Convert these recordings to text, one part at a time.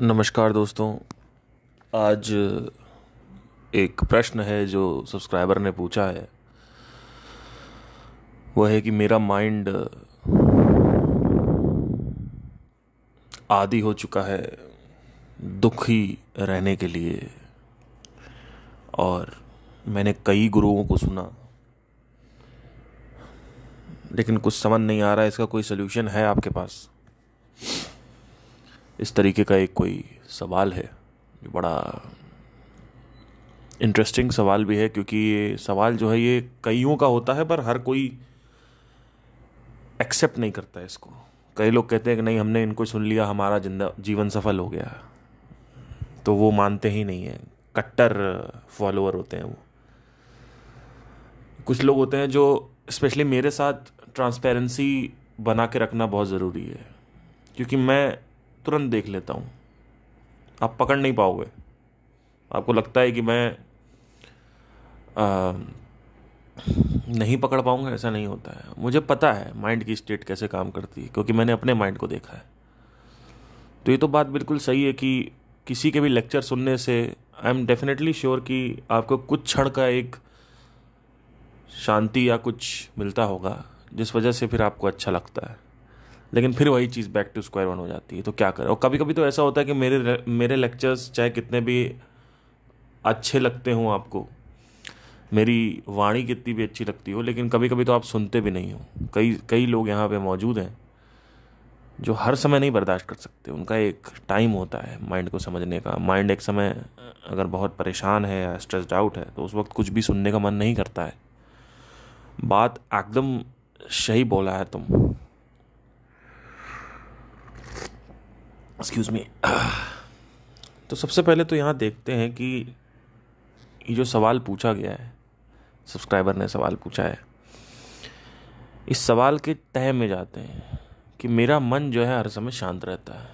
नमस्कार दोस्तों आज एक प्रश्न है जो सब्सक्राइबर ने पूछा है वह है कि मेरा माइंड आदि हो चुका है दुखी रहने के लिए और मैंने कई गुरुओं को सुना लेकिन कुछ समझ नहीं आ रहा इसका कोई सलूशन है आपके पास इस तरीके का एक कोई सवाल है ये बड़ा इंटरेस्टिंग सवाल भी है क्योंकि ये सवाल जो है ये कईयों का होता है पर हर कोई एक्सेप्ट नहीं करता है इसको कई लोग कहते हैं कि नहीं हमने इनको सुन लिया हमारा जिंदा जीवन सफल हो गया तो वो मानते ही नहीं है कट्टर फॉलोअर होते हैं वो कुछ लोग होते हैं जो स्पेशली मेरे साथ ट्रांसपेरेंसी बना के रखना बहुत ज़रूरी है क्योंकि मैं तुरंत देख लेता हूँ आप पकड़ नहीं पाओगे आपको लगता है कि मैं आ, नहीं पकड़ पाऊंगा ऐसा नहीं होता है मुझे पता है माइंड की स्टेट कैसे काम करती है क्योंकि मैंने अपने माइंड को देखा है तो ये तो बात बिल्कुल सही है कि किसी के भी लेक्चर सुनने से आई एम डेफिनेटली श्योर कि आपको कुछ क्षण का एक शांति या कुछ मिलता होगा जिस वजह से फिर आपको अच्छा लगता है लेकिन फिर वही चीज़ बैक टू स्क्वायर वन हो जाती है तो क्या करें और कभी कभी तो ऐसा होता है कि मेरे मेरे लेक्चर्स चाहे कितने भी अच्छे लगते हों आपको मेरी वाणी कितनी भी अच्छी लगती हो लेकिन कभी कभी तो आप सुनते भी नहीं हो कई कई लोग यहाँ पे मौजूद हैं जो हर समय नहीं बर्दाश्त कर सकते उनका एक टाइम होता है माइंड को समझने का माइंड एक समय अगर बहुत परेशान है या स्ट्रेस्ड आउट है तो उस वक्त कुछ भी सुनने का मन नहीं करता है बात एकदम सही बोला है तुम एक्सक्यूज़ मी तो सबसे पहले तो यहाँ देखते हैं कि ये जो सवाल पूछा गया है सब्सक्राइबर ने सवाल पूछा है इस सवाल के तह में जाते हैं कि मेरा मन जो है हर समय शांत रहता है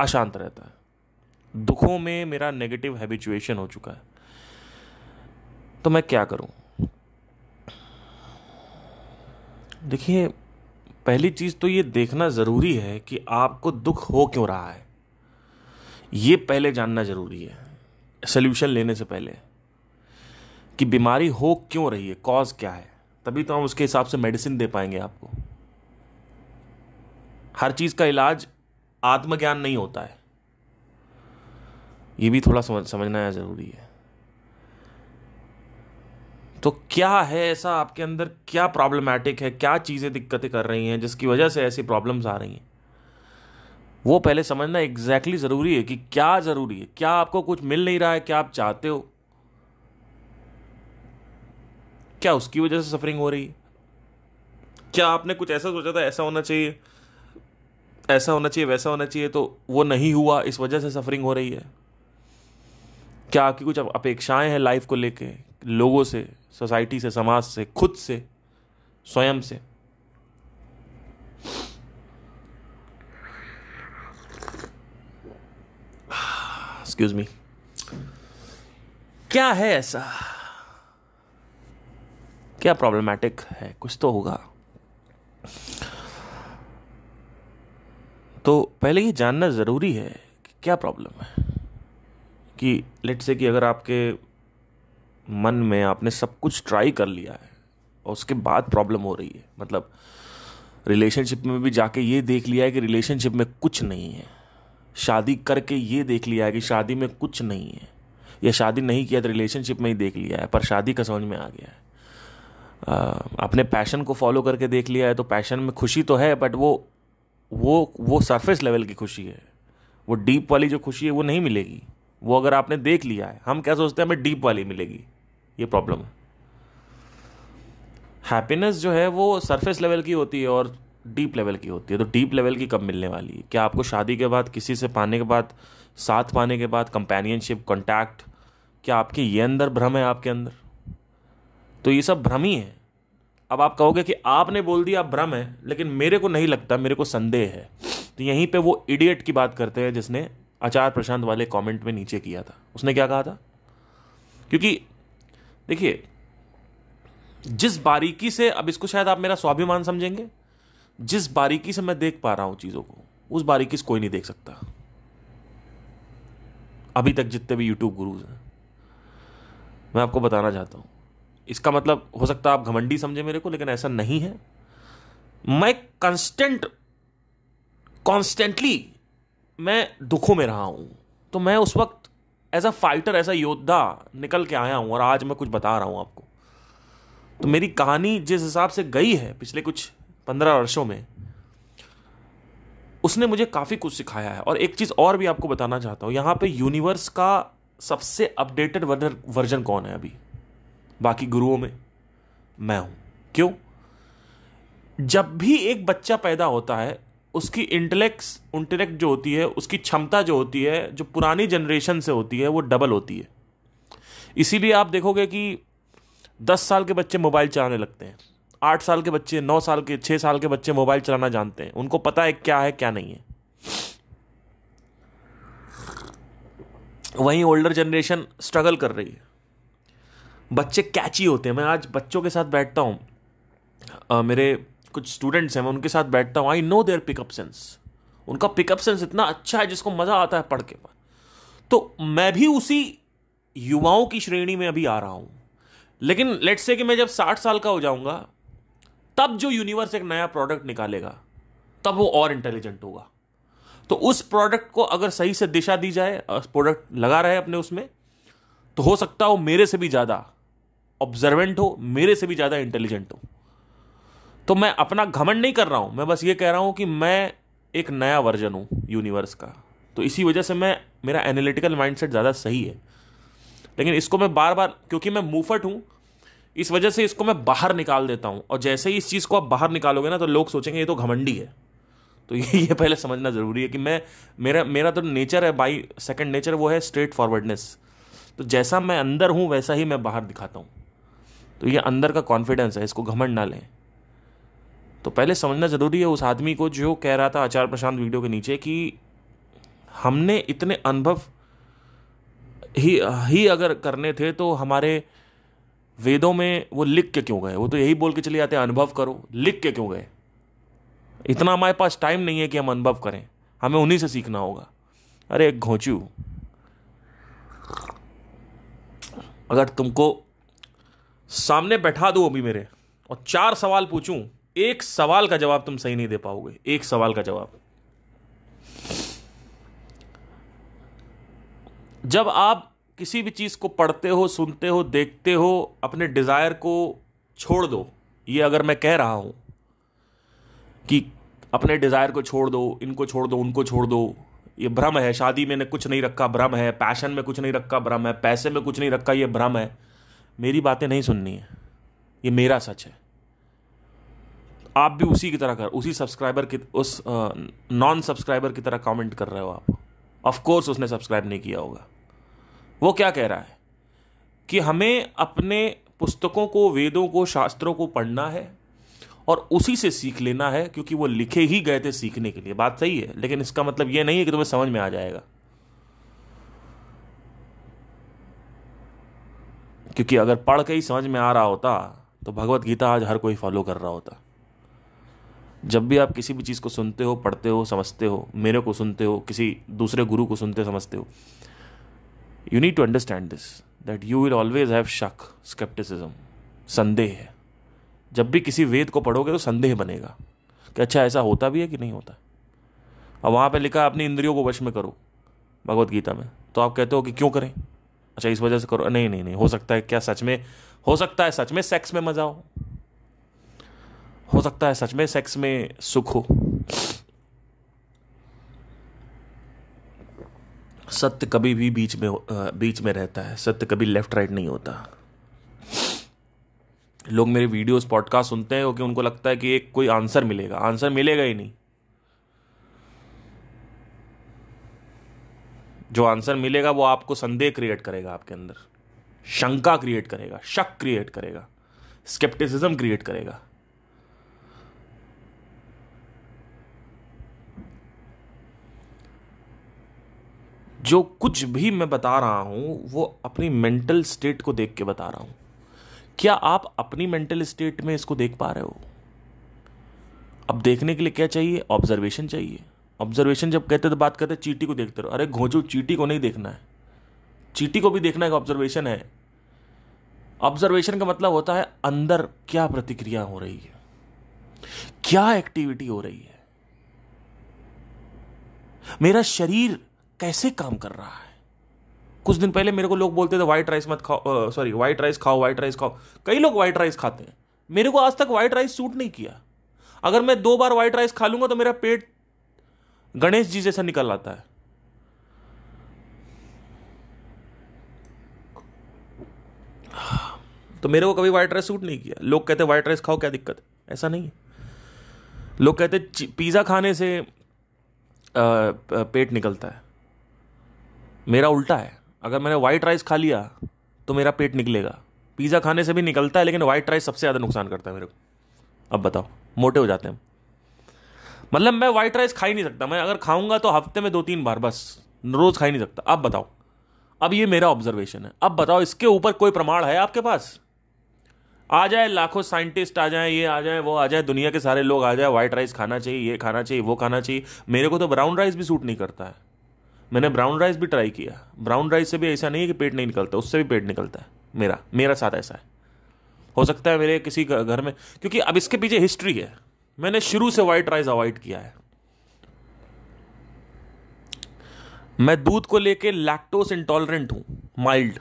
अशांत रहता है दुखों में मेरा नेगेटिव हैबिचुएशन हो चुका है तो मैं क्या करूं देखिए पहली चीज़ तो ये देखना ज़रूरी है कि आपको दुख हो क्यों रहा है ये पहले जानना ज़रूरी है सल्यूशन लेने से पहले कि बीमारी हो क्यों रही है कॉज क्या है तभी तो हम उसके हिसाब से मेडिसिन दे पाएंगे आपको हर चीज़ का इलाज आत्मज्ञान नहीं होता है ये भी थोड़ा समझ समझना ज़रूरी है तो क्या है ऐसा आपके अंदर क्या प्रॉब्लमैटिक है क्या चीज़ें दिक्कतें कर रही हैं जिसकी वजह से ऐसी प्रॉब्लम्स आ रही हैं वो पहले समझना एग्जैक्टली exactly ज़रूरी है कि क्या ज़रूरी है क्या आपको कुछ मिल नहीं रहा है क्या आप चाहते हो क्या उसकी वजह से सफरिंग हो रही है क्या आपने कुछ ऐसा सोचा था ऐसा होना चाहिए ऐसा होना चाहिए वैसा होना चाहिए तो वो नहीं हुआ इस वजह से सफरिंग हो रही है क्या आपकी कुछ अपेक्षाएं हैं लाइफ को लेके लोगों से सोसाइटी से समाज से खुद से स्वयं से एक्सक्यूज मी क्या है ऐसा क्या प्रॉब्लमैटिक है कुछ तो होगा तो पहले ये जानना जरूरी है कि क्या प्रॉब्लम है कि लेट से कि अगर आपके मन में आपने सब कुछ ट्राई कर लिया है और उसके बाद प्रॉब्लम हो रही है मतलब रिलेशनशिप में भी जाके ये देख लिया है कि रिलेशनशिप में कुछ नहीं है शादी करके ये देख लिया है कि शादी में कुछ नहीं है या शादी नहीं किया तो रिलेशनशिप में ही देख लिया है पर शादी का समझ में आ गया है आ, अपने पैशन को फॉलो करके देख लिया है तो पैशन में खुशी तो है बट वो वो वो सरफेस लेवल की खुशी है वो डीप वाली जो खुशी है वो नहीं मिलेगी वो अगर आपने देख लिया है हम क्या सोचते हैं हमें डीप वाली मिलेगी ये प्रॉब्लम है हैप्पीनेस जो है वो सरफेस लेवल की होती है और डीप लेवल की होती है तो डीप लेवल की कब मिलने वाली है क्या आपको शादी के बाद किसी से पाने के बाद साथ पाने के बाद कंपेनियनशिप कॉन्टैक्ट क्या आपके ये अंदर भ्रम है आपके अंदर तो ये सब भ्रम ही है अब आप कहोगे कि आपने बोल दिया आप भ्रम है लेकिन मेरे को नहीं लगता मेरे को संदेह है तो यहीं पे वो इडियट की बात करते हैं जिसने आचार प्रशांत वाले कमेंट में नीचे किया था उसने क्या कहा था क्योंकि देखिए जिस बारीकी से अब इसको शायद आप मेरा स्वाभिमान समझेंगे जिस बारीकी से मैं देख पा रहा हूं चीज़ों को उस बारीकी से कोई नहीं देख सकता अभी तक जितने भी यूट्यूब गुरुज हैं मैं आपको बताना चाहता हूं इसका मतलब हो सकता है आप घमंडी समझे मेरे को लेकिन ऐसा नहीं है मैं कंस्टेंट कॉन्स्टेंटली मैं दुखों में रहा हूँ तो मैं उस वक्त as a fighter as a योद्धा निकल के आया हूँ और आज मैं कुछ बता रहा हूँ आपको तो मेरी कहानी जिस हिसाब से गई है पिछले कुछ पंद्रह वर्षों में उसने मुझे काफ़ी कुछ सिखाया है और एक चीज़ और भी आपको बताना चाहता हूँ यहाँ पे यूनिवर्स का सबसे अपडेटेड वर्जन कौन है अभी बाकी गुरुओं में मैं हूँ क्यों जब भी एक बच्चा पैदा होता है उसकी इंटेलेक्स इंटेलेक्ट जो होती है उसकी क्षमता जो होती है जो पुरानी जनरेशन से होती है वो डबल होती है इसीलिए आप देखोगे कि दस साल के बच्चे मोबाइल चलाने लगते हैं आठ साल के बच्चे नौ साल के छः साल के बच्चे मोबाइल चलाना जानते हैं उनको पता है क्या है क्या नहीं है वहीं ओल्डर जनरेशन स्ट्रगल कर रही है बच्चे कैची होते हैं मैं आज बच्चों के साथ बैठता हूँ मेरे कुछ स्टूडेंट्स हैं मैं उनके साथ बैठता हूँ I know their pickup sense उनका पिकअप सेंस इतना अच्छा है जिसको मज़ा आता है पढ़ के पर तो मैं भी उसी युवाओं की श्रेणी में अभी आ रहा हूँ लेकिन लेट्स से कि मैं जब साठ साल का हो जाऊँगा तब जो यूनिवर्स एक नया प्रोडक्ट निकालेगा तब वो और इंटेलिजेंट होगा तो उस प्रोडक्ट को अगर सही से दिशा दी जाए प्रोडक्ट लगा रहे अपने उसमें तो हो सकता हो मेरे से भी ज़्यादा ऑब्जर्वेंट हो मेरे से भी ज़्यादा इंटेलिजेंट हो तो मैं अपना घमंड नहीं कर रहा हूँ मैं बस ये कह रहा हूं कि मैं एक नया वर्जन हूँ यूनिवर्स का तो इसी वजह से मैं मेरा एनालिटिकल माइंडसेट ज़्यादा सही है लेकिन इसको मैं बार बार क्योंकि मैं मुफट हूँ इस वजह से इसको मैं बाहर निकाल देता हूँ और जैसे ही इस चीज़ को आप बाहर निकालोगे ना तो लोग सोचेंगे ये तो घमंडी है तो ये ये पहले समझना ज़रूरी है कि मैं मेरा मेरा तो नेचर है बाई सेकेंड नेचर वो है स्ट्रेट फॉरवर्डनेस तो जैसा मैं अंदर हूँ वैसा ही मैं बाहर दिखाता हूँ तो ये अंदर का कॉन्फिडेंस है इसको घमंड ना लें तो पहले समझना ज़रूरी है उस आदमी को जो कह रहा था आचार प्रशांत वीडियो के नीचे कि हमने इतने अनुभव ही ही अगर करने थे तो हमारे वेदों में वो लिख के क्यों गए वो तो यही बोल के चले जाते हैं अनुभव करो लिख के क्यों गए इतना हमारे पास टाइम नहीं है कि हम अनुभव करें हमें उन्हीं से सीखना होगा अरे घोचू अगर तुमको सामने बैठा दो अभी मेरे और चार सवाल पूछूं एक सवाल का जवाब तुम सही नहीं दे पाओगे एक सवाल का जवाब जब आप किसी भी चीज़ को पढ़ते हो सुनते हो देखते हो अपने डिज़ायर को छोड़ दो ये अगर मैं कह रहा हूं कि अपने डिज़ायर को छोड़ दो इनको छोड़ दो उनको छोड़ दो ये भ्रम है शादी में कुछ नहीं रखा भ्रम है पैशन में कुछ नहीं रखा भ्रम है पैसे में कुछ नहीं रखा ये भ्रम है मेरी बातें नहीं सुननी है ये मेरा सच है आप भी उसी की तरह कर उसी सब्सक्राइबर की उस नॉन सब्सक्राइबर की तरह कमेंट कर रहे हो आप ऑफ कोर्स उसने सब्सक्राइब नहीं किया होगा वो क्या कह रहा है कि हमें अपने पुस्तकों को वेदों को शास्त्रों को पढ़ना है और उसी से सीख लेना है क्योंकि वो लिखे ही गए थे सीखने के लिए बात सही है लेकिन इसका मतलब ये नहीं है कि तुम्हें समझ में आ जाएगा क्योंकि अगर पढ़ के ही समझ में आ रहा होता तो भगवत गीता आज हर कोई फॉलो कर रहा होता जब भी आप किसी भी चीज़ को सुनते हो पढ़ते हो समझते हो मेरे को सुनते हो किसी दूसरे गुरु को सुनते समझते हो you need to understand this that you will always have शक स्केप्टिसिज्म संदेह है जब भी किसी वेद को पढ़ोगे तो संदेह बनेगा कि अच्छा ऐसा होता भी है कि नहीं होता अब वहाँ पे लिखा अपनी इंद्रियों को वश में करो भगवत गीता में तो आप कहते हो कि क्यों करें अच्छा इस वजह से करो नहीं नहीं नहीं हो सकता है क्या सच में हो सकता है सच में सेक्स में मज़ा हो हो सकता है सच में सेक्स में सुख हो सत्य कभी भी बीच में बीच में रहता है सत्य कभी लेफ्ट राइट नहीं होता लोग मेरे वीडियोस पॉडकास्ट सुनते हैं क्योंकि उनको लगता है कि एक कोई आंसर मिलेगा आंसर मिलेगा ही नहीं जो आंसर मिलेगा वो आपको संदेह क्रिएट करेगा आपके अंदर शंका क्रिएट करेगा शक क्रिएट करेगा स्केप्टिसिज्म क्रिएट करेगा जो कुछ भी मैं बता रहा हूँ वो अपनी मेंटल स्टेट को देख के बता रहा हूँ क्या आप अपनी मेंटल स्टेट में इसको देख पा रहे हो अब देखने के लिए क्या चाहिए ऑब्जर्वेशन चाहिए ऑब्जर्वेशन जब कहते तो बात करते चीटी को देखते रहो अरे घोजो चीटी को नहीं देखना है चीटी को भी देखना एक ऑब्जर्वेशन है ऑब्जर्वेशन का मतलब होता है अंदर क्या प्रतिक्रिया हो रही है क्या एक्टिविटी हो रही है मेरा शरीर कैसे काम कर रहा है कुछ दिन पहले मेरे को लोग बोलते थे वाइट राइस मत खाओ सॉरी व्हाइट राइस खाओ वाइट राइस खाओ कई लोग व्हाइट राइस खाते हैं मेरे को आज तक व्हाइट राइस सूट नहीं किया अगर मैं दो बार व्हाइट राइस खा लूंगा तो मेरा पेट गणेश जी जैसा निकल आता है तो मेरे को कभी वाइट राइस सूट नहीं किया लोग कहते व्हाइट राइस खाओ क्या दिक्कत है ऐसा नहीं है लोग कहते पिज़्ज़ा खाने से पेट निकलता है मेरा उल्टा है अगर मैंने वाइट राइस खा लिया तो मेरा पेट निकलेगा पिज़्ज़ा खाने से भी निकलता है लेकिन वाइट राइस सबसे ज़्यादा नुकसान करता है मेरे को अब बताओ मोटे हो जाते हैं मतलब मैं वाइट राइस खा ही नहीं सकता मैं अगर खाऊंगा तो हफ्ते में दो तीन बार बस रोज़ खा ही नहीं सकता अब बताओ अब ये मेरा ऑब्जर्वेशन है अब बताओ इसके ऊपर कोई प्रमाण है आपके पास आ जाए लाखों साइंटिस्ट आ जाए ये आ जाए वो आ जाए दुनिया के सारे लोग आ जाए वाइट राइस खाना चाहिए ये खाना चाहिए वो खाना चाहिए मेरे को तो ब्राउन राइस भी सूट नहीं करता है मैंने ब्राउन राइस भी ट्राई किया ब्राउन राइस से भी ऐसा नहीं है कि पेट नहीं निकलता उससे भी पेट निकलता है मेरा मेरा साथ ऐसा है हो सकता है मेरे किसी घर में क्योंकि अब इसके पीछे हिस्ट्री है मैंने शुरू से वाइट राइस अवॉइड किया है मैं दूध को लेके लैक्टोस इंटॉलरेंट हूं माइल्ड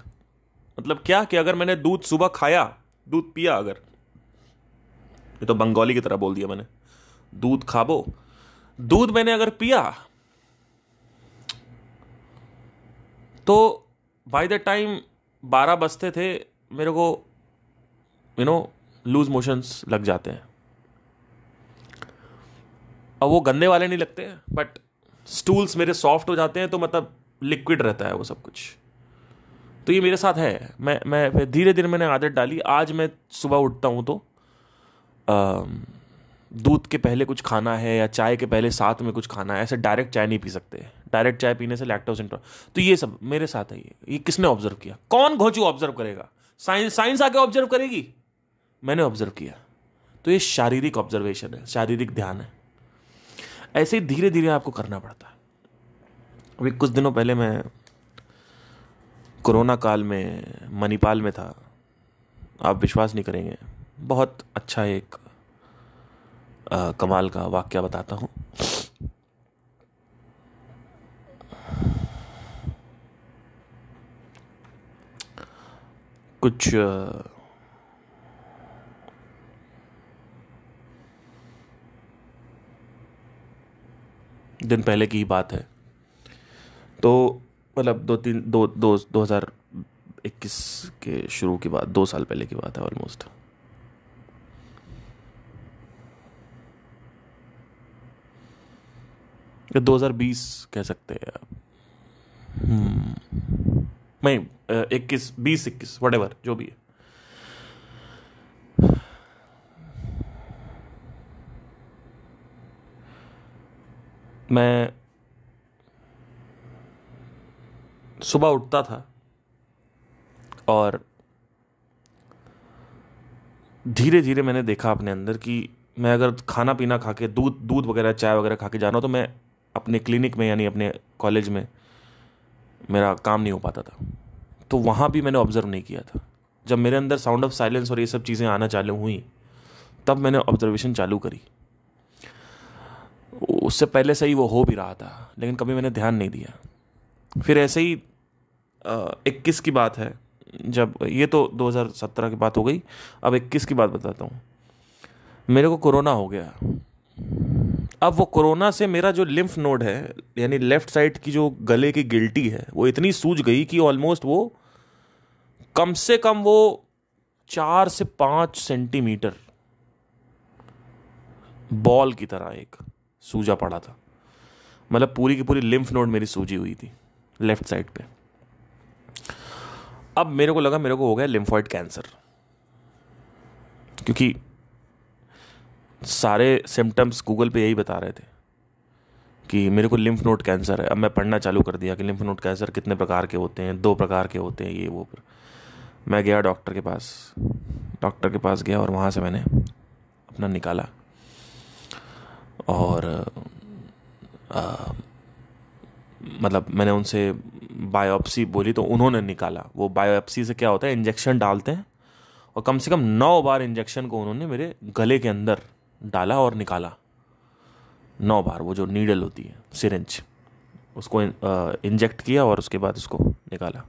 मतलब क्या कि अगर मैंने दूध सुबह खाया दूध पिया अगर ये तो बंगाली की तरह बोल दिया मैंने दूध खाबो दूध मैंने अगर पिया तो बाय द टाइम बारह बजते थे मेरे को यू नो लूज मोशंस लग जाते हैं अब वो गंदे वाले नहीं लगते बट स्टूल्स मेरे सॉफ्ट हो जाते हैं तो मतलब लिक्विड रहता है वो सब कुछ तो ये मेरे साथ है मैं मैं फिर धीरे धीरे मैंने आदत डाली आज मैं सुबह उठता हूँ तो आ, दूध के पहले कुछ खाना है या चाय के पहले साथ में कुछ खाना है ऐसे डायरेक्ट चाय नहीं पी सकते डायरेक्ट चाय पीने से लैक्टोज इंटर तो ये सब मेरे साथ है ये ये किसने ऑब्जर्व किया कौन घोचू ऑब्जर्व करेगा साइंस साइंस आके ऑब्जर्व करेगी मैंने ऑब्जर्व किया तो ये शारीरिक ऑब्जर्वेशन है शारीरिक ध्यान है ऐसे ही धीरे धीरे आपको करना पड़ता है अभी कुछ दिनों पहले मैं कोरोना काल में मणिपाल में था आप विश्वास नहीं करेंगे बहुत अच्छा एक आ, कमाल का वाक्य बताता हूँ कुछ आ, दिन पहले की ही बात है तो मतलब दो तीन दो दो दो हज़ार इक्कीस के शुरू की बात दो साल पहले की बात है ऑलमोस्ट 2020 कह सकते हैं आप हम्म। नहीं इक्कीस बीस इक्कीस वट एवर जो भी है मैं सुबह उठता था और धीरे धीरे मैंने देखा अपने अंदर कि मैं अगर खाना पीना खा के दूध दूध वगैरह चाय वगैरह खा के जाना तो मैं अपने क्लिनिक में यानी अपने कॉलेज में मेरा काम नहीं हो पाता था तो वहाँ भी मैंने ऑब्ज़र्व नहीं किया था जब मेरे अंदर साउंड ऑफ साइलेंस और ये सब चीज़ें आना चालू हुई तब मैंने ऑब्जर्वेशन चालू करी उससे पहले से ही वो हो भी रहा था लेकिन कभी मैंने ध्यान नहीं दिया फिर ऐसे ही इक्कीस की बात है जब ये तो 2017 की बात हो गई अब इक्कीस की बात बताता हूँ मेरे को कोरोना हो गया अब वो कोरोना से मेरा जो लिम्फ नोड है यानी लेफ्ट साइड की जो गले की गिल्टी है वो इतनी सूज गई कि ऑलमोस्ट वो कम से कम वो चार से पांच सेंटीमीटर बॉल की तरह एक सूजा पड़ा था मतलब पूरी की पूरी लिम्फ नोड मेरी सूजी हुई थी लेफ्ट साइड पे अब मेरे को लगा मेरे को हो गया लिम्फॉइड कैंसर क्योंकि सारे सिम्टम्स गूगल पे यही बता रहे थे कि मेरे को लिम्फ नोड कैंसर है अब मैं पढ़ना चालू कर दिया कि लिम्फ नोड कैंसर कितने प्रकार के होते हैं दो प्रकार के होते हैं ये वो पर मैं गया डॉक्टर के पास डॉक्टर के पास गया और वहाँ से मैंने अपना निकाला और आ, मतलब मैंने उनसे बायोप्सी बोली तो उन्होंने निकाला वो बायोप्सी से क्या होता है इंजेक्शन डालते हैं और कम से कम नौ बार इंजेक्शन को उन्होंने मेरे गले के अंदर डाला और निकाला नौ बार वो जो नीडल होती है सिरिंज उसको इंजेक्ट किया और उसके बाद उसको निकाला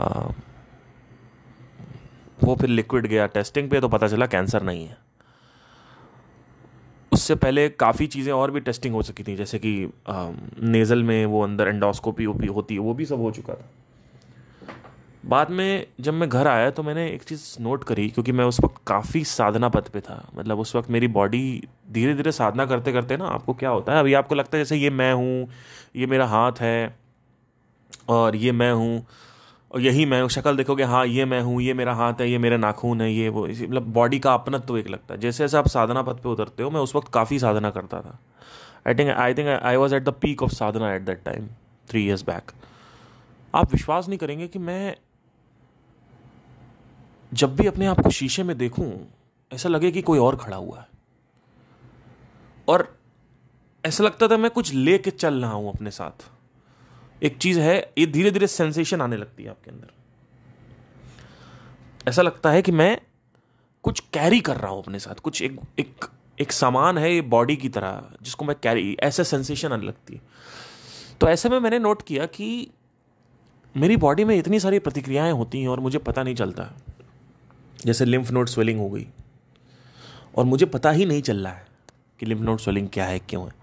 आ, वो फिर लिक्विड गया टेस्टिंग पे तो पता चला कैंसर नहीं है उससे पहले काफ़ी चीज़ें और भी टेस्टिंग हो सकी थी जैसे कि आ, नेज़ल में वो अंदर एंडोस्कोपी होती है वो भी सब हो चुका था बाद में जब मैं घर आया तो मैंने एक चीज़ नोट करी क्योंकि मैं उस वक्त काफ़ी साधना पथ पे था मतलब उस वक्त मेरी बॉडी धीरे धीरे साधना करते करते ना आपको क्या होता है अभी आपको लगता है जैसे ये मैं हूँ ये मेरा हाथ है और ये मैं हूँ और यही मैं शक्ल देखोगे हाँ ये मैं हूँ ये मेरा हाथ है ये मेरा नाखून है ये वो मतलब बॉडी का अपनत तो एक लगता है जैसे जैसे आप साधना पथ पे उतरते हो मैं उस वक्त काफ़ी साधना करता था I think I think I was at the peak of sadhana at that time three years back आप विश्वास नहीं करेंगे कि मैं जब भी अपने आप को शीशे में देखूं ऐसा लगे कि कोई और खड़ा हुआ है और ऐसा लगता था मैं कुछ ले के चल रहा हूं अपने साथ एक चीज़ है ये धीरे धीरे सेंसेशन आने लगती है आपके अंदर ऐसा लगता है कि मैं कुछ कैरी कर रहा हूं अपने साथ कुछ एक एक एक सामान है ये बॉडी की तरह जिसको मैं कैरी ऐसा सेंसेशन आने लगती है तो ऐसे में मैंने नोट किया कि मेरी बॉडी में इतनी सारी प्रतिक्रियाएं होती हैं और मुझे पता नहीं चलता जैसे लिम्फ नोड स्वेलिंग हो गई और मुझे पता ही नहीं चल रहा है कि लिम्फ नोड स्वेलिंग क्या है क्यों है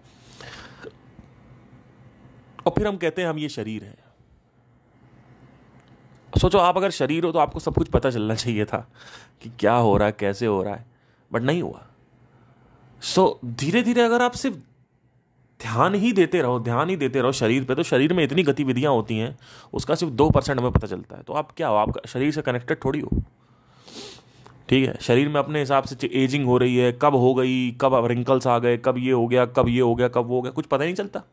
और फिर हम कहते हैं हम ये शरीर है सोचो आप अगर शरीर हो तो आपको सब कुछ पता चलना चाहिए था कि क्या हो रहा है कैसे हो रहा है बट नहीं हुआ सो धीरे धीरे अगर आप सिर्फ ध्यान ही देते रहो ध्यान ही देते रहो शरीर पे तो शरीर में इतनी गतिविधियां होती हैं उसका सिर्फ दो परसेंट हमें पता चलता है तो आप क्या हो आप शरीर से कनेक्टेड थोड़ी हो ठीक है शरीर में अपने हिसाब से एजिंग हो रही है कब हो गई कब रिंकल्स आ गए कब ये हो गया कब ये हो गया कब वो हो गया कुछ पता ही नहीं चलता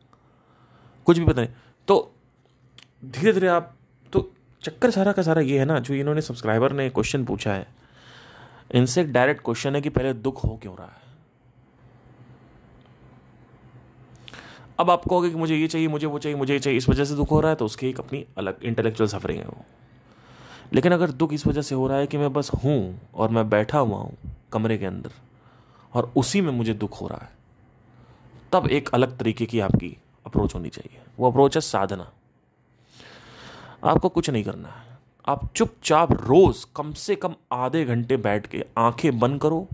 कुछ भी पता नहीं तो धीरे धीरे आप तो चक्कर सारा का सारा ये है ना जो इन्होंने सब्सक्राइबर ने क्वेश्चन पूछा है इनसे एक डायरेक्ट क्वेश्चन है कि पहले दुख हो क्यों रहा है अब आप कहोगे कि मुझे ये चाहिए मुझे वो चाहिए मुझे ये चाहिए इस वजह से दुख हो रहा है तो उसकी एक अपनी अलग इंटेलेक्चुअल सफरिंग है वो लेकिन अगर दुख इस वजह से हो रहा है कि मैं बस हूँ और मैं बैठा हुआ हूँ कमरे के अंदर और उसी में मुझे दुख हो रहा है तब एक अलग तरीके की आपकी अप्रोच होनी चाहिए वो अप्रोच है साधना आपको कुछ नहीं करना है आप चुपचाप रोज कम से कम आधे घंटे बैठ के आंखें बंद करो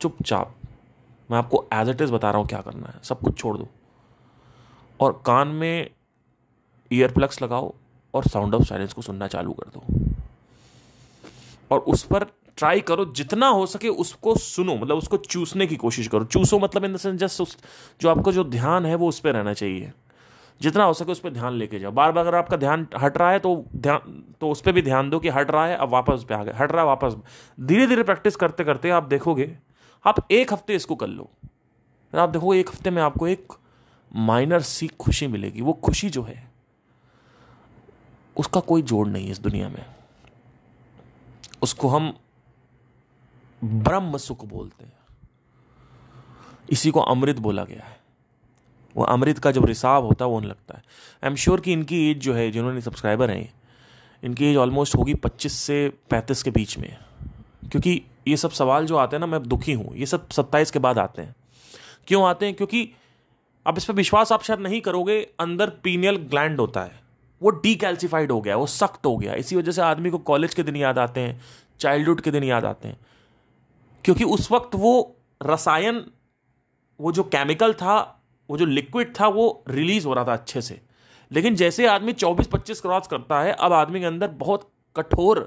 चुपचाप मैं आपको एज इट इज़ बता रहा हूँ क्या करना है सब कुछ छोड़ दो और कान में ईयर प्लग्स लगाओ और साउंड ऑफ साइलेंस को सुनना चालू कर दो और उस पर ट्राई करो जितना हो सके उसको सुनो मतलब उसको चूसने की कोशिश करो चूसो मतलब इन द सेंस जस्ट जो आपका जो ध्यान है वो उस पर रहना चाहिए जितना हो सके उस पर ध्यान लेके जाओ बार बार अगर आपका ध्यान हट रहा है तो ध्यान तो उस पर भी ध्यान दो कि हट रहा है अब वापस उस पर आ गए हट रहा है वापस धीरे धीरे प्रैक्टिस करते करते आप देखोगे आप एक हफ्ते इसको कर लो आप देखोगे एक हफ्ते में आपको एक माइनर सी खुशी मिलेगी वो खुशी जो है उसका कोई जोड़ नहीं है इस दुनिया में उसको हम ब्रह्म सुख बोलते हैं इसी को अमृत बोला गया है वो अमृत का जब रिसाव होता है वो लगता है आई एम श्योर कि इनकी एज जो है जिन्होंने सब्सक्राइबर हैं इनकी एज ऑलमोस्ट होगी 25 से 35 के बीच में क्योंकि ये सब सवाल जो आते हैं ना मैं दुखी हूँ ये सब 27 के बाद आते हैं क्यों आते हैं क्योंकि अब इस पर विश्वास आप शायद नहीं करोगे अंदर पीनियल ग्लैंड होता है वो डीकैल्सिफाइड हो गया वो सख्त हो गया इसी वजह से आदमी को कॉलेज के दिन याद आते हैं चाइल्डहुड के दिन याद आते हैं क्योंकि उस वक्त वो रसायन वो जो केमिकल था वो जो लिक्विड था वो रिलीज हो रहा था अच्छे से लेकिन जैसे आदमी 24-25 क्रॉस करता है अब आदमी के अंदर बहुत कठोर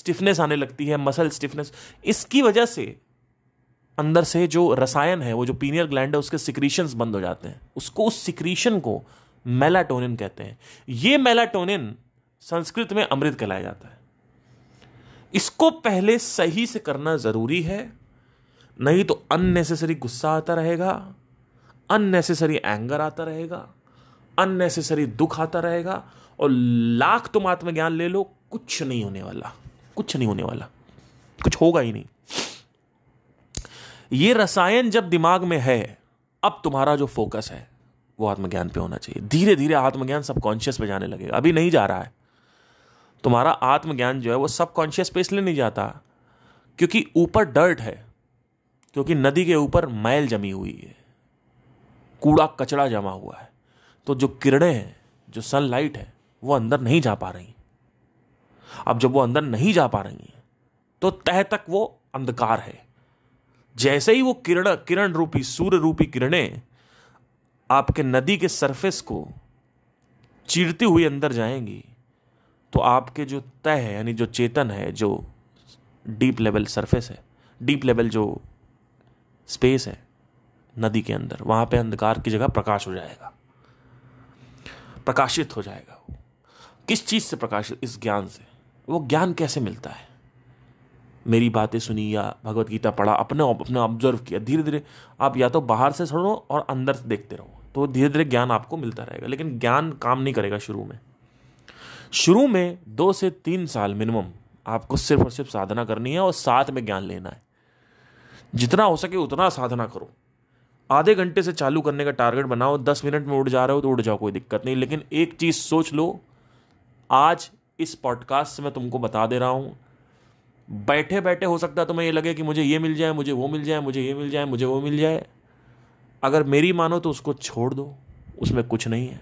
स्टिफनेस आने लगती है मसल स्टिफनेस इसकी वजह से अंदर से जो रसायन है वो जो पीनियर ग्लैंड है उसके सिक्रीशंस बंद हो जाते हैं उसको उस सिक्रीशन को मेलाटोनिन कहते हैं ये मेलाटोनिन संस्कृत में अमृत कहलाया जाता है इसको पहले सही से करना ज़रूरी है नहीं तो अननेसेसरी गुस्सा आता रहेगा अननेसेसरी एंगर आता रहेगा अननेसेसरी दुख आता रहेगा और लाख तुम आत्मज्ञान ले लो कुछ नहीं होने वाला कुछ नहीं होने वाला कुछ होगा ही नहीं ये रसायन जब दिमाग में है अब तुम्हारा जो फोकस है वो आत्मज्ञान पे होना चाहिए धीरे धीरे आत्मज्ञान सबकॉन्शियस पे जाने लगेगा अभी नहीं जा रहा है तुम्हारा आत्मज्ञान जो है वो सबकॉन्शियस पे इसलिए नहीं जाता क्योंकि ऊपर डर्ट है क्योंकि नदी के ऊपर मैल जमी हुई है कूड़ा कचड़ा जमा हुआ है तो जो किरणें हैं जो सनलाइट है वो अंदर नहीं जा पा रही अब जब वो अंदर नहीं जा पा रही हैं तो तह तक वो अंधकार है जैसे ही वो किरण किरण रूपी सूर्य रूपी किरणें आपके नदी के सरफेस को चीरती हुई अंदर जाएंगी तो आपके जो तय है यानी जो चेतन है जो डीप लेवल सरफेस है डीप लेवल जो स्पेस है नदी के अंदर वहाँ पे अंधकार की जगह प्रकाश हो जाएगा प्रकाशित हो जाएगा वो किस चीज़ से प्रकाशित इस ज्ञान से वो ज्ञान कैसे मिलता है मेरी बातें सुनी या भगवत गीता पढ़ा अपने अपने ऑब्जर्व किया धीरे धीरे आप या तो बाहर से सुनो और अंदर से देखते रहो तो धीरे धीरे ज्ञान आपको मिलता रहेगा लेकिन ज्ञान काम नहीं करेगा शुरू में शुरू में दो से तीन साल मिनिमम आपको सिर्फ और सिर्फ साधना करनी है और साथ में ज्ञान लेना है जितना हो सके उतना साधना करो आधे घंटे से चालू करने का टारगेट बनाओ दस मिनट में उड़ जा रहे हो तो उड़ जाओ कोई दिक्कत नहीं लेकिन एक चीज़ सोच लो आज इस पॉडकास्ट से मैं तुमको बता दे रहा हूँ बैठे बैठे हो सकता है तुम्हें ये लगे कि मुझे ये मिल जाए मुझे वो मिल जाए मुझे ये मिल जाए मुझे वो मिल जाए अगर मेरी मानो तो उसको छोड़ दो उसमें कुछ नहीं है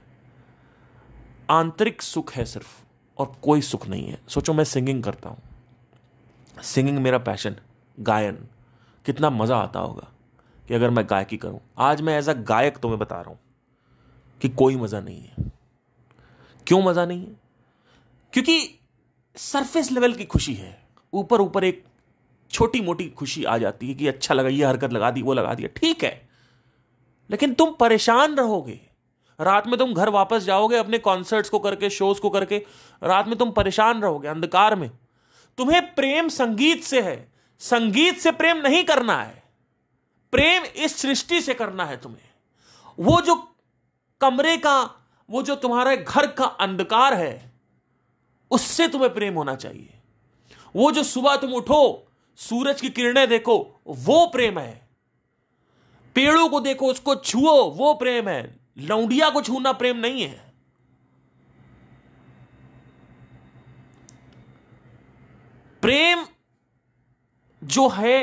आंतरिक सुख है सिर्फ और कोई सुख नहीं है सोचो मैं सिंगिंग करता हूँ सिंगिंग मेरा पैशन गायन कितना मज़ा आता होगा कि अगर मैं गायकी करूँ आज मैं एज अ गायक तुम्हें बता रहा हूँ कि कोई मज़ा नहीं है क्यों मज़ा नहीं है क्योंकि सरफेस लेवल की खुशी है ऊपर ऊपर एक छोटी मोटी खुशी आ जाती है कि अच्छा लगा ये हरकत लगा दी वो लगा दिया ठीक है लेकिन तुम परेशान रहोगे रात में तुम घर वापस जाओगे अपने कॉन्सर्ट्स को करके शोज को करके रात में तुम परेशान रहोगे अंधकार में तुम्हें प्रेम संगीत से है संगीत से प्रेम नहीं करना है प्रेम इस सृष्टि से करना है तुम्हें वो जो कमरे का वो जो तुम्हारे घर का अंधकार है उससे तुम्हें प्रेम होना चाहिए वो जो सुबह तुम उठो सूरज की किरणें देखो वो प्रेम है पेड़ों को देखो उसको छुओ वो प्रेम है लौंडिया को छूना प्रेम नहीं है प्रेम जो है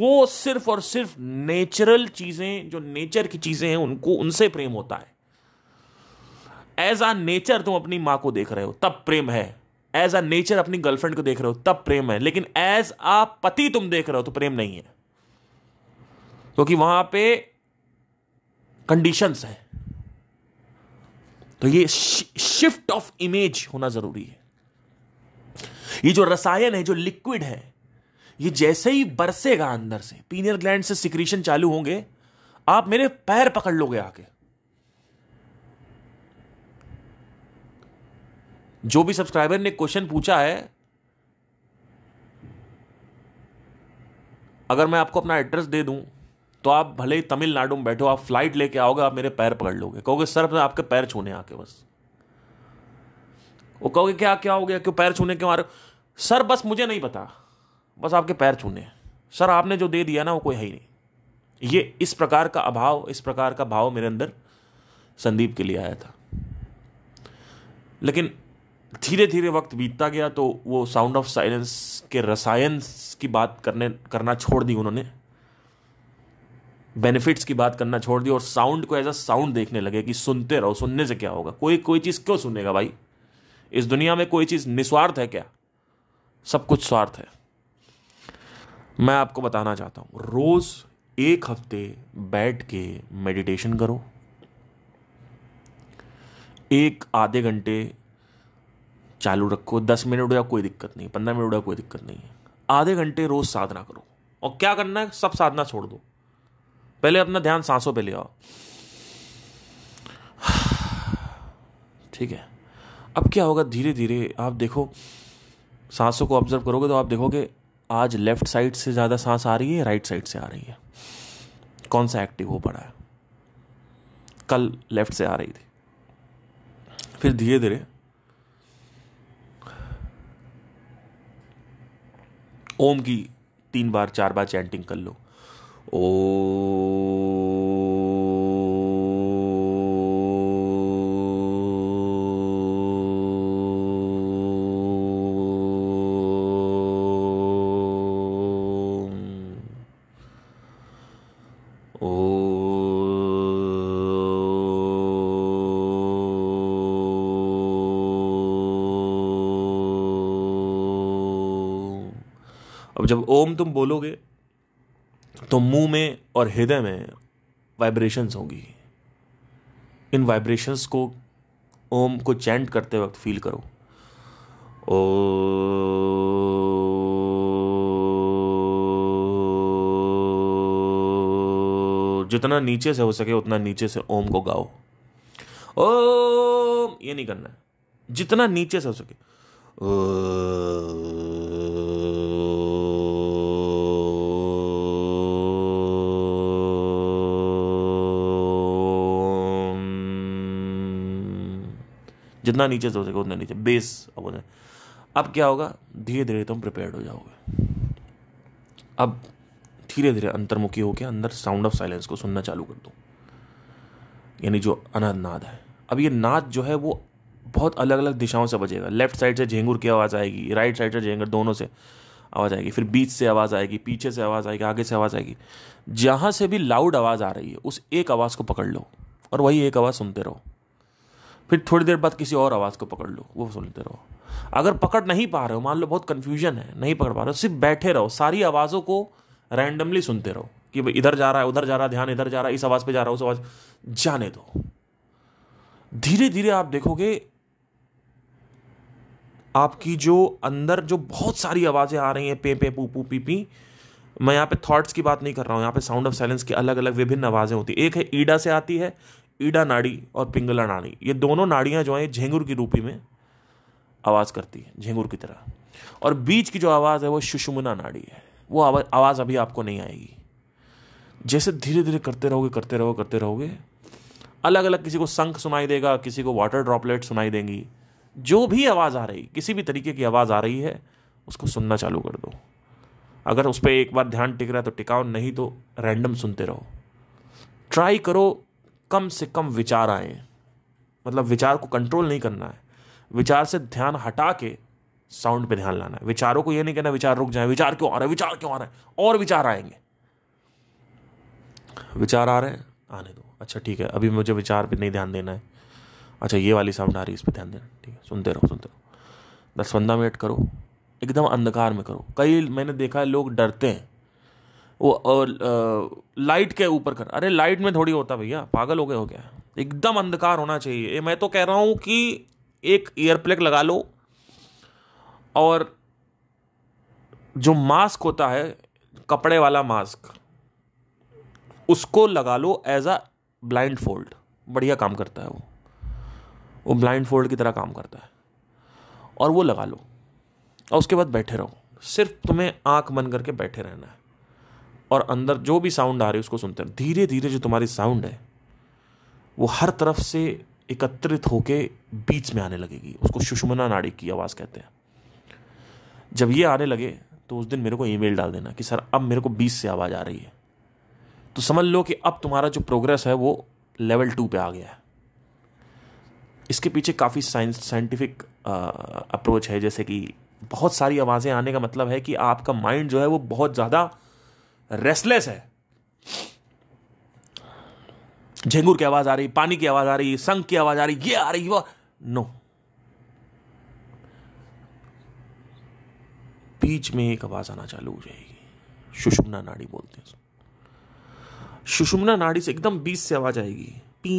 वो सिर्फ और सिर्फ नेचुरल चीजें जो नेचर की चीजें हैं उनको उनसे प्रेम होता है एज आ नेचर तुम अपनी मां को देख रहे हो तब प्रेम है एज आ नेचर अपनी गर्लफ्रेंड को देख रहे हो तब प्रेम है लेकिन एज आ पति तुम देख रहे हो तो प्रेम नहीं है क्योंकि वहां पे कंडीशंस हैं तो ये शिफ्ट ऑफ इमेज होना जरूरी है ये जो रसायन है जो लिक्विड है ये जैसे ही बरसेगा अंदर से पीनियर ग्लैंड से सिक्रीशन चालू होंगे आप मेरे पैर पकड़ लोगे आके जो भी सब्सक्राइबर ने क्वेश्चन पूछा है अगर मैं आपको अपना एड्रेस दे दूं तो आप भले ही तमिलनाडु में बैठो आप फ्लाइट लेके आओगे आप मेरे पैर पकड़ लोगे कहोगे सर मैं आपके पैर छूने आके बस वो कहोगे क्या क्या हो गया क्यों पैर छूने क्यों आ रहे सर बस मुझे नहीं पता बस आपके पैर छूने सर आपने जो दे दिया ना वो कोई है ही नहीं ये इस प्रकार का अभाव इस प्रकार का भाव मेरे अंदर संदीप के लिए आया था लेकिन धीरे धीरे वक्त बीतता गया तो वो साउंड ऑफ साइलेंस के रसायन की बात करने करना छोड़ दी उन्होंने बेनिफिट्स की बात करना छोड़ दी और साउंड को एज अ साउंड देखने लगे कि सुनते रहो सुनने से क्या होगा कोई कोई चीज़ क्यों सुनेगा भाई इस दुनिया में कोई चीज़ निस्वार्थ है क्या सब कुछ स्वार्थ है मैं आपको बताना चाहता हूँ रोज़ एक हफ्ते बैठ के मेडिटेशन करो एक आधे घंटे चालू रखो दस मिनट या कोई दिक्कत नहीं पंद्रह मिनट या कोई दिक्कत नहीं आधे घंटे रोज़ साधना करो और क्या करना है सब साधना छोड़ दो पहले अपना ध्यान सांसों पे ले आओ ठीक है अब क्या होगा धीरे धीरे आप देखो सांसों को ऑब्जर्व करोगे तो आप देखोगे आज लेफ्ट साइड से ज़्यादा सांस आ रही है राइट साइड से आ रही है कौन सा एक्टिव हो पड़ा है कल लेफ्ट से आ रही थी फिर धीरे धीरे ओम की तीन बार चार बार चैंटिंग कर लो अब जब ओम तुम बोलोगे तो मुंह में और हृदय में वाइब्रेशंस होंगी इन वाइब्रेशंस को ओम को चैंट करते वक्त फील करो ओ जितना नीचे से हो सके उतना नीचे से ओम को गाओ ओम ये नहीं करना है जितना नीचे से हो सके ओ... जितना नीचे से हो सके उतना नीचे बेस अब उतना अब क्या होगा धीरे धीरे तुम प्रिपेयर्ड हो जाओगे अब धीरे धीरे अंतर्मुखी होकर अंदर साउंड ऑफ साइलेंस को सुनना चालू कर दो यानी जो अनाद नाद है अब ये नाद जो है वो बहुत अलग अलग दिशाओं से बजेगा लेफ्ट साइड से झेंगुर की आवाज़ आएगी राइट साइड से झेंगुर दोनों से आवाज़ आएगी फिर बीच से आवाज़ आएगी पीछे से आवाज़ आएगी आगे से आवाज़ आएगी जहाँ से भी लाउड आवाज़ आ रही है उस एक आवाज़ को पकड़ लो और वही एक आवाज़ सुनते रहो फिर थोड़ी देर बाद किसी और आवाज़ को पकड़ लो वो सुनते रहो अगर पकड़ नहीं पा रहे हो मान लो बहुत कन्फ्यूजन है नहीं पकड़ पा रहे हो सिर्फ बैठे रहो सारी आवाज़ों को रैंडमली सुनते रहो कि भाई इधर जा रहा है उधर जा रहा है ध्यान इधर जा रहा है इस आवाज़ पे जा रहा है उस आवाज़ जाने दो धीरे धीरे आप देखोगे आपकी जो अंदर जो बहुत सारी आवाज़ें आ रही हैं पे पे पू पू पी पी मैं यहाँ पे थॉट्स की बात नहीं कर रहा हूँ यहाँ पे साउंड ऑफ साइलेंस की अलग अलग विभिन्न आवाज़ें होती है एक है ईडा से आती है ईडा नाड़ी और पिंगला नाड़ी ये दोनों नाड़ियाँ जो हैं ये झेंगुर की रूपी में आवाज़ करती है झेंगुर की तरह और बीच की जो आवाज़ है वो सुषमुना नाड़ी है वो आवाज़ अभी आपको नहीं आएगी जैसे धीरे धीरे करते रहोगे करते रहोगे करते रहोगे अलग अलग किसी को संख सुनाई देगा किसी को वाटर ड्रॉपलेट सुनाई देंगी जो भी आवाज़ आ रही किसी भी तरीके की आवाज़ आ रही है उसको सुनना चालू कर दो अगर उस पर एक बार ध्यान टिक रहा है तो टिकाओ नहीं तो रैंडम सुनते रहो ट्राई करो कम से कम विचार आए मतलब विचार को कंट्रोल नहीं करना है विचार से ध्यान हटा के साउंड पे ध्यान लाना है विचारों को ये नहीं कहना विचार रुक जाए विचार क्यों आ रहे हैं विचार क्यों आ रहे हैं और विचार आएंगे विचार आ रहे हैं आने दो अच्छा ठीक है अभी मुझे विचार पे नहीं ध्यान देना है अच्छा ये वाली साउंड आ रही है इस पर ध्यान देना ठीक है सुनते रहो सुनते रहो दस पंद्रह मिनट करो एकदम अंधकार में करो कई मैंने देखा है लोग डरते हैं वो लाइट के ऊपर कर अरे लाइट में थोड़ी होता भैया पागल हो गए हो क्या एकदम अंधकार होना चाहिए मैं तो कह रहा हूँ कि एक ईयर प्लग लगा लो और जो मास्क होता है कपड़े वाला मास्क उसको लगा लो एज अ ब्लाइंड फोल्ड बढ़िया काम करता है वो वो ब्लाइंड फोल्ड की तरह काम करता है और वो लगा लो और उसके बाद बैठे रहो सिर्फ तुम्हें आंख बंद करके बैठे रहना है और अंदर जो भी साउंड आ रही है उसको सुनते रहो धीरे धीरे जो तुम्हारी साउंड है वो हर तरफ से एकत्रित होके बीच में आने लगेगी उसको सुषमना नाड़ी की आवाज़ कहते हैं जब ये आने लगे तो उस दिन मेरे को ईमेल डाल देना कि सर अब मेरे को बीस से आवाज़ आ रही है तो समझ लो कि अब तुम्हारा जो प्रोग्रेस है वो लेवल टू पे आ गया है इसके पीछे काफ़ी साइंस साइंटिफिक अप्रोच है जैसे कि बहुत सारी आवाज़ें आने का मतलब है कि आपका माइंड जो है वो बहुत ज़्यादा रेस्टलेस है झेंगूर की आवाज आ रही पानी की आवाज आ रही संख की आवाज आ रही ये आ रही वो नो बीच में एक आवाज आना चालू हो जाएगी सुषुम्ना नाड़ी बोलते हैं सुषुम्ना नाड़ी से एकदम बीच से आवाज आएगी पी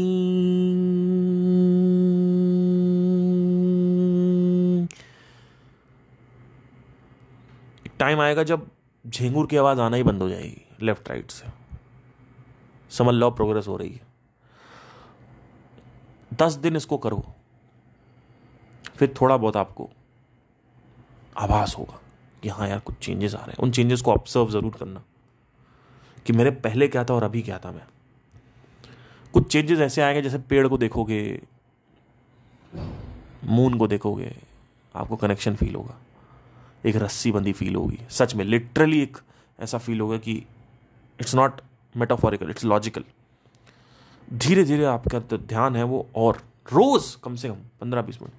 टाइम आएगा जब झेंगूर की आवाज़ आना ही बंद हो जाएगी लेफ्ट राइट से समझ लो प्रोग्रेस हो रही है दस दिन इसको करो फिर थोड़ा बहुत आपको आभास होगा कि हाँ यार कुछ चेंजेस आ रहे हैं उन चेंजेस को ऑब्जर्व ज़रूर करना कि मेरे पहले क्या था और अभी क्या था मैं कुछ चेंजेस ऐसे आएंगे जैसे पेड़ को देखोगे मून को देखोगे आपको कनेक्शन फील होगा एक रस्सी बंदी फील होगी सच में लिटरली एक ऐसा फील होगा कि it's not metaphorical it's logical धीरे धीरे आपका तो ध्यान है वो और रोज़ कम से कम पंद्रह बीस मिनट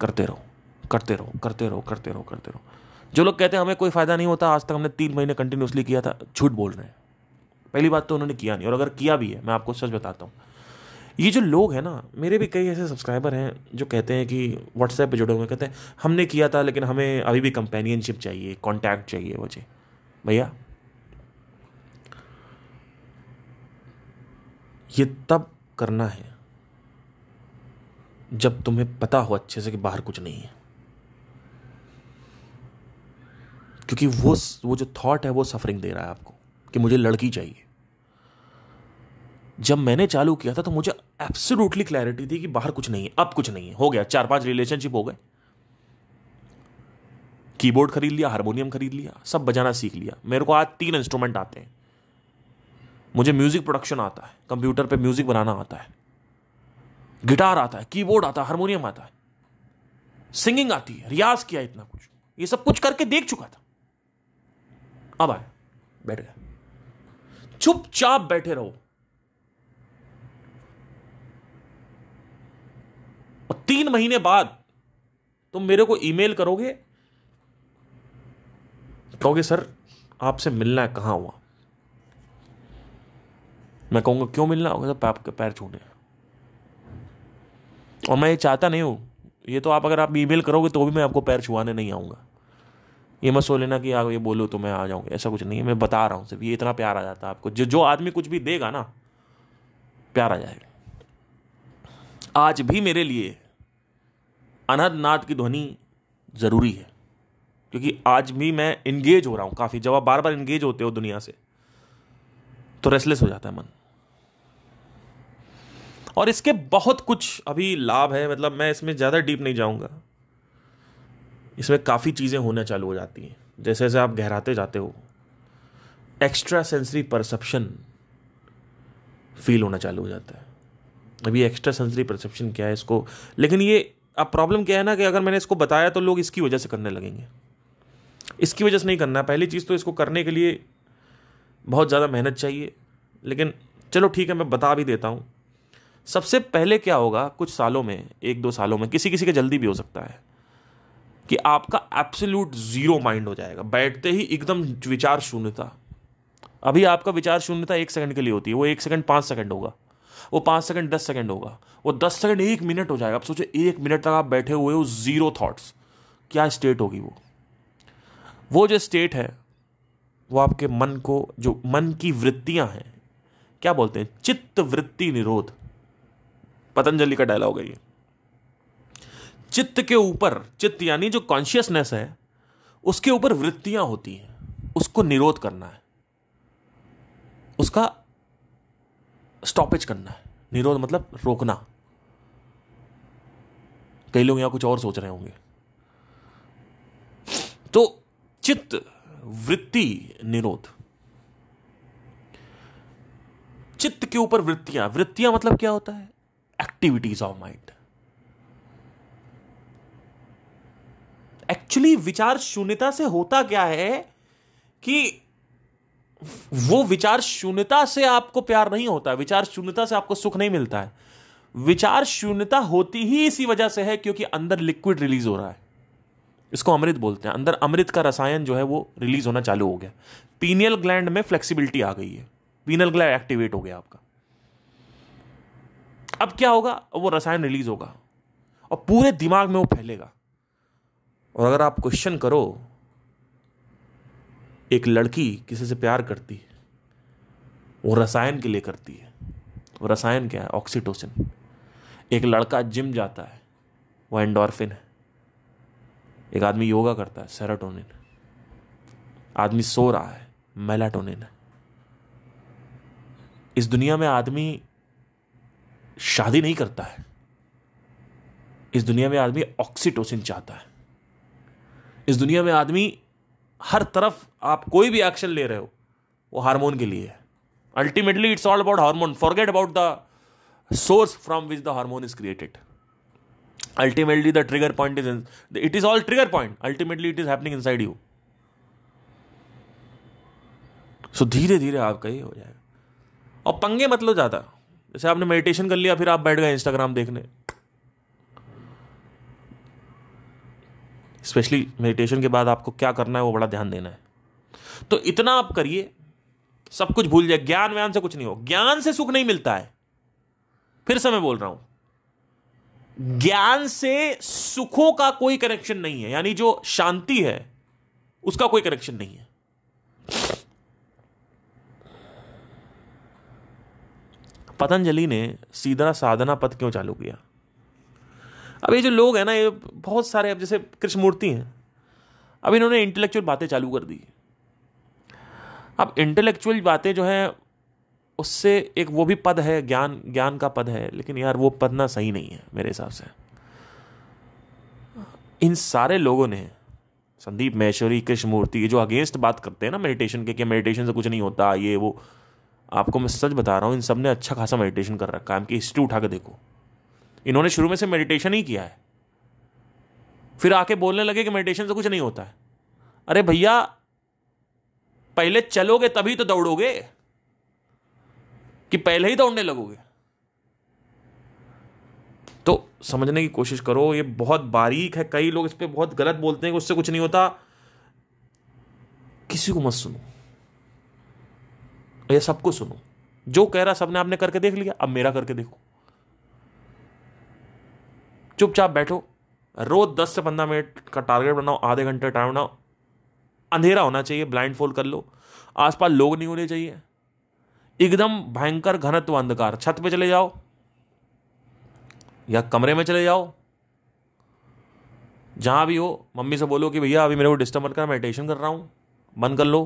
करते रहो करते रहो करते रहो करते रहो करते रहो जो लोग कहते हैं हमें कोई फ़ायदा नहीं होता आज तक हमने तीन महीने कंटिन्यूसली किया था झूठ बोल रहे हैं पहली बात तो उन्होंने किया नहीं और अगर किया भी है मैं आपको सच बताता हूँ ये जो लोग हैं ना मेरे भी कई ऐसे सब्सक्राइबर हैं जो कहते हैं कि व्हाट्सएप पर जुड़े हुए कहते हैं हमने किया था लेकिन हमें अभी भी कंपेनियनशिप चाहिए कॉन्टैक्ट चाहिए मुझे भैया ये तब करना है जब तुम्हें पता हो अच्छे से कि बाहर कुछ नहीं है क्योंकि वो वो जो थॉट है वो सफरिंग दे रहा है आपको कि मुझे लड़की चाहिए जब मैंने चालू किया था तो मुझे एब्सोल्युटली क्लैरिटी थी कि बाहर कुछ नहीं है अब कुछ नहीं है हो गया चार पांच रिलेशनशिप हो गए कीबोर्ड खरीद लिया हारमोनियम खरीद लिया सब बजाना सीख लिया मेरे को आज तीन इंस्ट्रूमेंट आते हैं मुझे म्यूजिक प्रोडक्शन आता है कंप्यूटर पे म्यूजिक बनाना आता है गिटार आता है कीबोर्ड आता है हारमोनियम आता है सिंगिंग आती है रियाज किया इतना कुछ ये सब कुछ करके देख चुका था अब आया बैठ गया चुपचाप बैठे रहो और तीन महीने बाद तुम मेरे को ईमेल करोगे कहोगे सर आपसे मिलना है कहां हुआ मैं कहूंगा क्यों मिलना होगा सर के पैर छूने और मैं ये चाहता नहीं हूं ये तो आप अगर आप ईमेल करोगे तो भी मैं आपको पैर छुआने नहीं आऊंगा ये मत सो लेना कि आप ये बोलो तो मैं आ जाऊंगा ऐसा कुछ नहीं है मैं बता रहा हूं सिर्फ ये इतना प्यार आ जाता है आपको जो जो आदमी कुछ भी देगा ना प्यार आ जाएगा आज भी मेरे लिए नाद की ध्वनि ज़रूरी है क्योंकि आज भी मैं इंगेज हो रहा हूँ काफ़ी जब आप बार बार इंगेज होते हो दुनिया से तो रेस्टलेस हो जाता है मन और इसके बहुत कुछ अभी लाभ है मतलब मैं इसमें ज़्यादा डीप नहीं जाऊंगा इसमें काफ़ी चीज़ें होना चालू हो जाती हैं जैसे जैसे आप गहराते जाते हो एक्स्ट्रा सेंसरी परसेप्शन फील होना चालू हो जाता है अभी एक्स्ट्रा सेंसरी परसेप्शन क्या है इसको लेकिन ये अब प्रॉब्लम क्या है ना कि अगर मैंने इसको बताया तो लोग इसकी वजह से करने लगेंगे इसकी वजह से नहीं करना पहली चीज़ तो इसको करने के लिए बहुत ज़्यादा मेहनत चाहिए लेकिन चलो ठीक है मैं बता भी देता हूँ सबसे पहले क्या होगा कुछ सालों में एक दो सालों में किसी किसी का जल्दी भी हो सकता है कि आपका एब्सोल्यूट ज़ीरो माइंड हो जाएगा बैठते ही एकदम विचार शून्यता अभी आपका विचार शून्यता एक सेकंड के लिए होती है वो एक सेकंड पाँच सेकंड होगा वो पाँच सेकंड दस सेकंड होगा वो दस सेकंड एक मिनट हो जाएगा आप सोचो एक मिनट तक आप बैठे हुए हो ज़ीरो थॉट्स क्या स्टेट होगी वो वो जो स्टेट है वो आपके मन को जो मन की वृत्तियां हैं क्या बोलते हैं चित्त वृत्ति निरोध पतंजलि का डायलॉग है ये चित्त के ऊपर चित्त यानी जो कॉन्शियसनेस है उसके ऊपर वृत्तियां होती हैं उसको निरोध करना है उसका स्टॉपेज करना निरोध मतलब रोकना कई लोग यहां कुछ और सोच रहे होंगे तो चित्त वृत्ति निरोध चित्त के ऊपर वृत्तियां वृत्तियां मतलब क्या होता है एक्टिविटीज ऑफ माइंड एक्चुअली विचार शून्यता से होता क्या है कि वो विचार शून्यता से आपको प्यार नहीं होता विचार शून्यता से आपको सुख नहीं मिलता है विचार शून्यता होती ही इसी वजह से है क्योंकि अंदर लिक्विड रिलीज हो रहा है इसको अमृत बोलते हैं अंदर अमृत का रसायन जो है वो रिलीज होना चालू हो गया पीनियल ग्लैंड में फ्लेक्सिबिलिटी आ गई है पीनियल ग्लैंड एक्टिवेट हो गया आपका अब क्या होगा वो रसायन रिलीज होगा और पूरे दिमाग में वो फैलेगा और अगर आप क्वेश्चन करो एक लड़की किसी से प्यार करती है वो रसायन के लिए करती है वो रसायन क्या है ऑक्सीटोसिन एक लड़का जिम जाता है वो एंडोरफिन है एक आदमी योगा करता है सेराटोनिन आदमी सो रहा है मेलाटोनिन है इस दुनिया में आदमी शादी नहीं करता है इस दुनिया में आदमी ऑक्सीटोसिन चाहता है इस दुनिया में आदमी हर तरफ आप कोई भी एक्शन ले रहे हो वो हार्मोन के लिए है ultimately it's all about hormone forget about the source from which the hormone is created ultimately the trigger point is it is all trigger point ultimately it is happening inside you so धीरे धीरे आपका ये हो जाएगा और पंगे मतलब ज़्यादा जैसे आपने मेडिटेशन कर लिया फिर आप बैठ गए इंस्टाग्राम देखने स्पेशली मेडिटेशन के बाद आपको क्या करना है वो बड़ा ध्यान देना है तो इतना आप करिए सब कुछ भूल जाए ज्ञान व्यान से कुछ नहीं हो ज्ञान से सुख नहीं मिलता है फिर से मैं बोल रहा हूं ज्ञान से सुखों का कोई कनेक्शन नहीं है यानी जो शांति है उसका कोई कनेक्शन नहीं है पतंजलि ने सीधा साधना पथ क्यों चालू किया अब ये जो लोग हैं ना ये बहुत सारे अब जैसे कृष्णमूर्ति हैं अब इन्होंने इंटेलेक्चुअल बातें चालू कर दी अब इंटेलेक्चुअल बातें जो हैं उससे एक वो भी पद है ज्ञान ज्ञान का पद है लेकिन यार वो पद ना सही नहीं है मेरे हिसाब से इन सारे लोगों ने संदीप महेश्वरी कृष्णमूर्ति ये जो अगेंस्ट बात करते हैं ना मेडिटेशन के कि मेडिटेशन से कुछ नहीं होता ये वो आपको मैं सच बता रहा हूँ इन सब ने अच्छा खासा मेडिटेशन कर रखा है इनकी हिस्ट्री उठा के देखो इन्होंने शुरू में से मेडिटेशन ही किया है फिर आके बोलने लगे कि मेडिटेशन से कुछ नहीं होता है अरे भैया पहले चलोगे तभी तो दौड़ोगे कि पहले ही दौड़ने लगोगे तो समझने की कोशिश करो ये बहुत बारीक है कई लोग इस पर बहुत गलत बोलते हैं कि उससे कुछ नहीं होता किसी को मत सुनो ये सबको सुनो जो कह रहा सबने आपने करके देख लिया अब मेरा करके देखो चुपचाप बैठो रोज दस से पंद्रह मिनट का टारगेट बनाओ आधे घंटे टाइम बनाओ अंधेरा होना चाहिए ब्लाइंड फोल्ड कर लो आसपास लोग नहीं होने चाहिए एकदम भयंकर घनत्व अंधकार छत पे चले जाओ या कमरे में चले जाओ जहाँ भी हो मम्मी से बोलो कि भैया अभी मेरे को डिस्टर्ब मत करना मेडिटेशन कर रहा हूँ बंद कर लो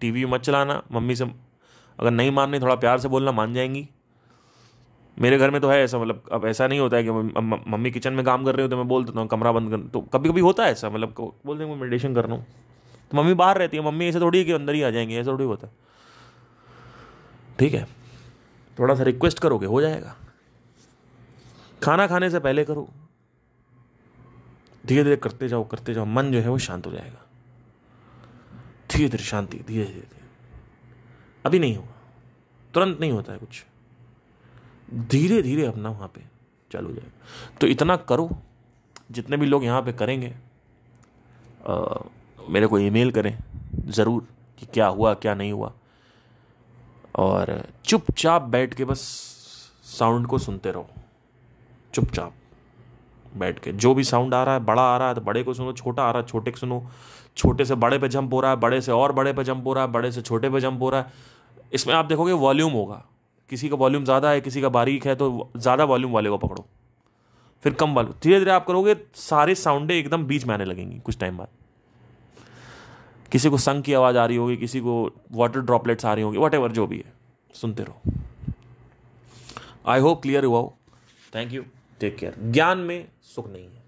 टीवी मत चलाना मम्मी से अगर नहीं माननी थोड़ा प्यार से बोलना मान जाएंगी मेरे घर में तो है ऐसा मतलब अब ऐसा नहीं होता है कि मम्मी किचन में काम कर रही हो तो मैं बोल देता हूँ कमरा बंद कर तो कभी कभी होता है ऐसा मतलब बोल देंगे मैं मेडिटेशन कर रहा हूँ तो मम्मी बाहर रहती है मम्मी ऐसे थोड़ी कि अंदर ही आ जाएंगे ऐसा थोड़ी होता है ठीक है थोड़ा सा रिक्वेस्ट करोगे हो जाएगा खाना खाने से पहले करो धीरे धीरे करते जाओ करते जाओ मन जो है वो शांत हो जाएगा धीरे धीरे शांति धीरे धीरे अभी नहीं होगा तुरंत नहीं होता है कुछ धीरे धीरे अपना वहाँ पे चालू हो जाएगा तो इतना करो जितने भी लोग यहाँ पे करेंगे आ, मेरे को ईमेल करें ज़रूर कि क्या हुआ क्या नहीं हुआ और चुपचाप बैठ के बस साउंड को सुनते रहो चुपचाप बैठ के जो भी साउंड आ रहा है बड़ा आ रहा है तो बड़े को सुनो छोटा आ रहा है छोटे को सुनो छोटे से बड़े पे जंप हो रहा है बड़े से और बड़े पे जंप हो रहा है बड़े से छोटे पे जंप हो रहा है इसमें आप देखोगे वॉल्यूम होगा किसी का वॉल्यूम ज़्यादा है किसी का बारीक है तो ज़्यादा वॉल्यूम वाले को पकड़ो फिर कम वाले धीरे धीरे आप करोगे सारे साउंडे एकदम बीच में आने लगेंगी कुछ टाइम बाद किसी को संग की आवाज़ आ रही होगी किसी को वाटर ड्रॉपलेट्स आ रही होगी वट जो भी है सुनते रहो आई होप क्लियर हुआ हो थैंक यू टेक केयर ज्ञान में सुख नहीं है